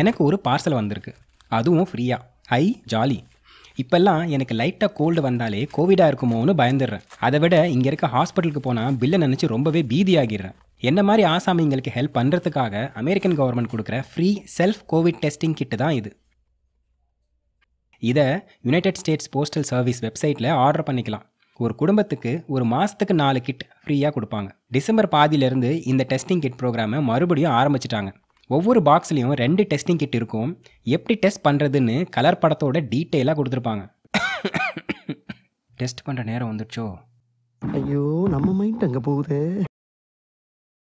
எனக்கு ஒரு பார்சல் வந்திருக்கு அதுவும் ஃப்ரீயாக ஐ ஜாலி இப்போல்லாம் எனக்கு லைட்டாக கோல்டு வந்தாலே கோவிடாக இருக்குமோன்னு பயந்துடுறேன் அதை விட இங்கே இருக்க ஹாஸ்பிட்டலுக்கு போனால் பில்லை நினச்சி ரொம்பவே பீதியாகிடுறேன் என்ன மாதிரி ஆசாமிங்களுக்கு ஹெல்ப் பண்ணுறதுக்காக அமெரிக்கன் கவர்மெண்ட் கொடுக்குற free self COVID testing kit தான் இது இதை யுனைடெட் ஸ்டேட்ஸ் போஸ்டல் சர்வீஸ் வெப்சைட்டில் ஆர்டர் பண்ணிக்கலாம் ஒரு குடும்பத்துக்கு ஒரு மாதத்துக்கு நாலு கிட் ஃப்ரீயாக கொடுப்பாங்க டிசம்பர் பாதியிலேருந்து இந்த டெஸ்டிங் கிட் ப்ரோக்ராமை மறுபடியும் ஆரம்பிச்சிட்டாங்க ஒவ்வொரு பாக்ஸ்லேயும் ரெண்டு டெஸ்டிங் கிட் இருக்கும் எப்படி டெஸ்ட் பண்ணுறதுன்னு கலர் படத்தோட டீட்டெயிலாக கொடுத்துருப்பாங்க டெஸ்ட் பண்ணுற நேரம் வந்துடுச்சோ ஐயோ நம்ம மைண்ட் அங்கே போகுது